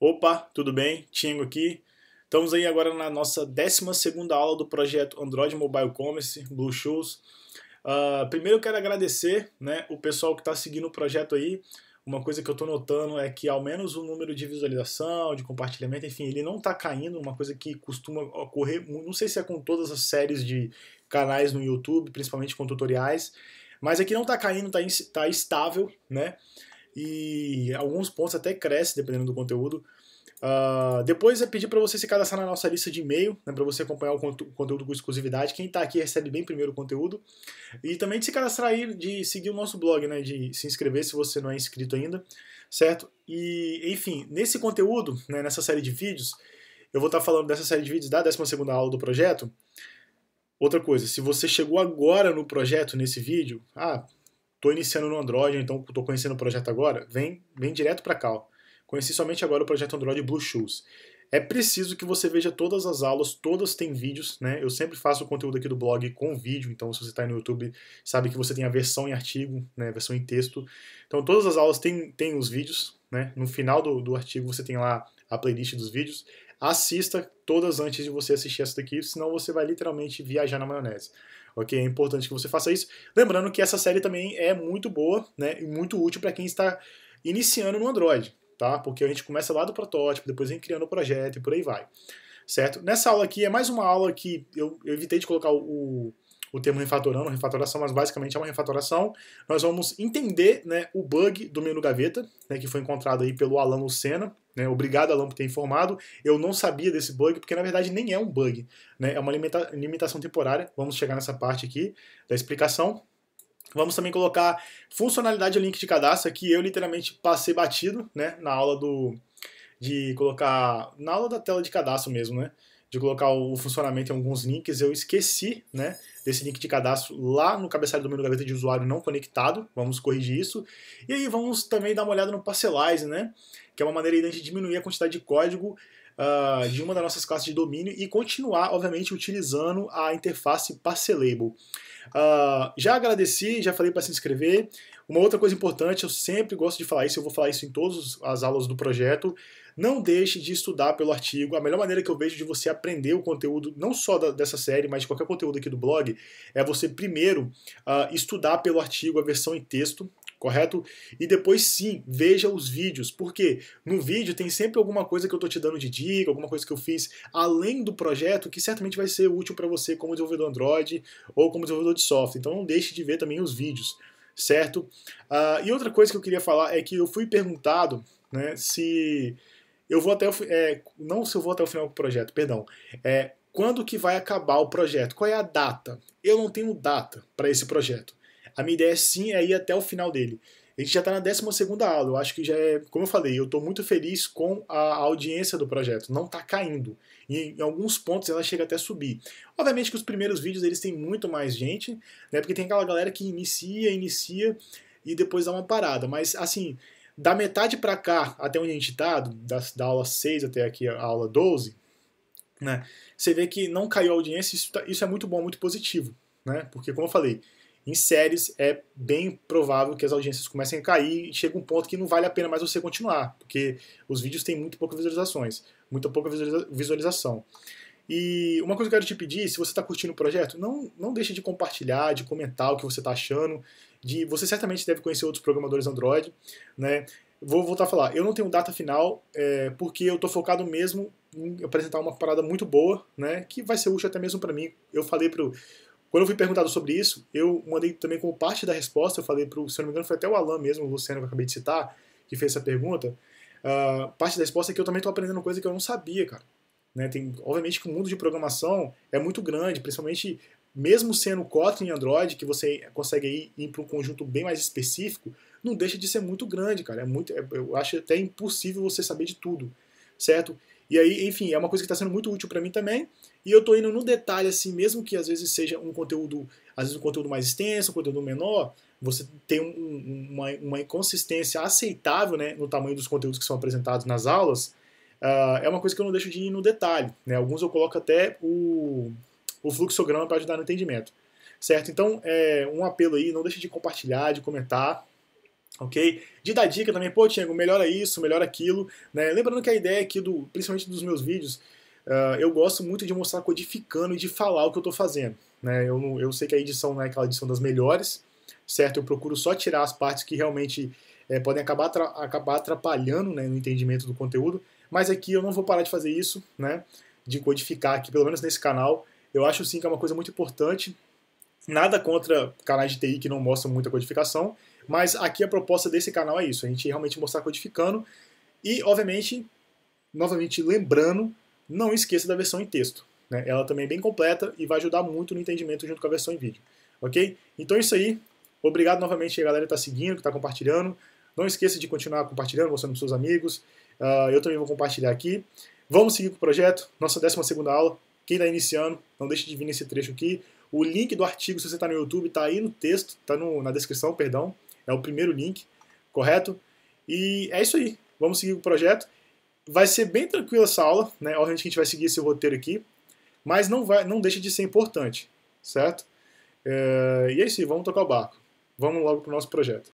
Opa, tudo bem? Tingo aqui. Estamos aí agora na nossa 12 aula do projeto Android Mobile Commerce, Blue Shoes. Uh, primeiro eu quero agradecer né, o pessoal que está seguindo o projeto aí. Uma coisa que eu estou notando é que ao menos o número de visualização, de compartilhamento, enfim, ele não está caindo, uma coisa que costuma ocorrer, não sei se é com todas as séries de canais no YouTube, principalmente com tutoriais, mas aqui é não está caindo, está tá estável, né? e alguns pontos até cresce dependendo do conteúdo. Uh, depois é pedir para você se cadastrar na nossa lista de e-mail, né, para você acompanhar o conteúdo, conteúdo com exclusividade. Quem está aqui recebe bem primeiro o conteúdo. E também de se cadastrar aí, de seguir o nosso blog, né, de se inscrever se você não é inscrito ainda, certo? E, enfim, nesse conteúdo, né, nessa série de vídeos, eu vou estar tá falando dessa série de vídeos da 12 aula do projeto. Outra coisa, se você chegou agora no projeto, nesse vídeo, ah, Tô iniciando no Android, então tô conhecendo o projeto agora, vem, vem direto para cá. Ó. Conheci somente agora o projeto Android Blue Shoes. É preciso que você veja todas as aulas, todas têm vídeos, né? Eu sempre faço o conteúdo aqui do blog com vídeo, então se você está no YouTube, sabe que você tem a versão em artigo, né? versão em texto. Então todas as aulas têm, têm os vídeos, né? No final do, do artigo você tem lá a playlist dos vídeos assista todas antes de você assistir essa daqui, senão você vai literalmente viajar na maionese. Ok? É importante que você faça isso. Lembrando que essa série também é muito boa, né? E muito útil para quem está iniciando no Android, tá? Porque a gente começa lá do protótipo, depois vem criando o projeto e por aí vai. Certo? Nessa aula aqui é mais uma aula que eu, eu evitei de colocar o, o termo refatorando, refatoração, mas basicamente é uma refatoração. Nós vamos entender né, o bug do menu gaveta, né, que foi encontrado aí pelo Alan Lucena, né? Obrigado, Alan, por ter informado. Eu não sabia desse bug, porque na verdade nem é um bug. Né? É uma limita limitação temporária. Vamos chegar nessa parte aqui da explicação. Vamos também colocar funcionalidade link de cadastro, que eu literalmente passei batido né? na aula do. de colocar. na aula da tela de cadastro mesmo, né? de colocar o funcionamento em alguns links, eu esqueci, né, desse link de cadastro lá no cabeçalho do menu gaveta de usuário não conectado, vamos corrigir isso. E aí vamos também dar uma olhada no Parcelize, né, que é uma maneira de diminuir a quantidade de código uh, de uma das nossas classes de domínio e continuar, obviamente, utilizando a interface Parcelable. Uh, já agradeci, já falei para se inscrever. Uma outra coisa importante, eu sempre gosto de falar isso, eu vou falar isso em todas as aulas do projeto. Não deixe de estudar pelo artigo. A melhor maneira que eu vejo de você aprender o conteúdo, não só da, dessa série, mas de qualquer conteúdo aqui do blog, é você primeiro uh, estudar pelo artigo, a versão em texto correto? E depois sim, veja os vídeos, porque no vídeo tem sempre alguma coisa que eu estou te dando de dica, alguma coisa que eu fiz além do projeto que certamente vai ser útil para você como desenvolvedor Android ou como desenvolvedor de software. Então não deixe de ver também os vídeos, certo? Uh, e outra coisa que eu queria falar é que eu fui perguntado né, se eu vou até o, é, não se eu vou até o final do projeto, perdão, é quando que vai acabar o projeto? Qual é a data? Eu não tenho data para esse projeto. A minha ideia é, sim é ir até o final dele. A gente já está na 12 aula. Eu acho que já é, como eu falei, eu estou muito feliz com a audiência do projeto. Não está caindo. E em alguns pontos ela chega até a subir. Obviamente que os primeiros vídeos eles têm muito mais gente, né? Porque tem aquela galera que inicia, inicia e depois dá uma parada. Mas assim, da metade para cá, até onde a gente está, da, da aula 6 até aqui a aula 12, né? Você vê que não caiu a audiência, isso, tá, isso é muito bom, muito positivo, né? Porque, como eu falei, em séries, é bem provável que as audiências comecem a cair e chega um ponto que não vale a pena mais você continuar, porque os vídeos têm muito poucas visualizações, muito pouca visualização. E uma coisa que eu quero te pedir, se você está curtindo o projeto, não, não deixe de compartilhar, de comentar o que você está achando. De, você certamente deve conhecer outros programadores Android, né? Vou voltar a falar, eu não tenho data final, é, porque eu estou focado mesmo em apresentar uma parada muito boa, né? Que vai ser útil até mesmo para mim. Eu falei pro quando eu fui perguntado sobre isso, eu mandei também como parte da resposta, eu falei para o, se não me engano, foi até o Alan mesmo, o Luciano que eu acabei de citar, que fez essa pergunta. Uh, parte da resposta é que eu também estou aprendendo coisa que eu não sabia, cara. Né? Tem, obviamente que o mundo de programação é muito grande, principalmente mesmo sendo Kotlin e Android, que você consegue ir, ir para um conjunto bem mais específico, não deixa de ser muito grande, cara. É muito, é, eu acho até impossível você saber de tudo, certo? E aí, enfim, é uma coisa que está sendo muito útil para mim também. E eu estou indo no detalhe, assim, mesmo que às vezes seja um conteúdo, às vezes um conteúdo mais extenso, um conteúdo menor, você tem um, uma, uma inconsistência aceitável né, no tamanho dos conteúdos que são apresentados nas aulas. Uh, é uma coisa que eu não deixo de ir no detalhe. Né? Alguns eu coloco até o, o fluxograma para ajudar no entendimento. Certo? Então, é um apelo aí, não deixe de compartilhar, de comentar ok? De dar dica também, pô, Tiago, melhora isso, melhora aquilo, né? Lembrando que a ideia aqui, do, principalmente dos meus vídeos, uh, eu gosto muito de mostrar codificando e de falar o que eu estou fazendo, né? Eu, eu sei que a edição não é aquela edição das melhores, certo? Eu procuro só tirar as partes que realmente é, podem acabar, acabar atrapalhando né, no entendimento do conteúdo, mas aqui eu não vou parar de fazer isso, né? De codificar aqui, pelo menos nesse canal. Eu acho sim que é uma coisa muito importante, Nada contra canais de TI que não mostram muita codificação, mas aqui a proposta desse canal é isso, a gente realmente mostrar codificando e, obviamente, novamente lembrando, não esqueça da versão em texto. Né? Ela também é bem completa e vai ajudar muito no entendimento junto com a versão em vídeo. Ok? Então é isso aí. Obrigado novamente a galera que está seguindo, que está compartilhando. Não esqueça de continuar compartilhando, mostrando para seus amigos. Uh, eu também vou compartilhar aqui. Vamos seguir com o projeto, nossa 12 segunda aula. Quem está iniciando, não deixe de vir nesse trecho aqui. O link do artigo, se você está no YouTube, está aí no texto, está na descrição, perdão. É o primeiro link, correto? E é isso aí. Vamos seguir o projeto. Vai ser bem tranquila essa aula, né? Obviamente que a gente vai seguir esse roteiro aqui, mas não, vai, não deixa de ser importante, certo? É, e é isso aí, vamos tocar o barco. Vamos logo para o nosso projeto.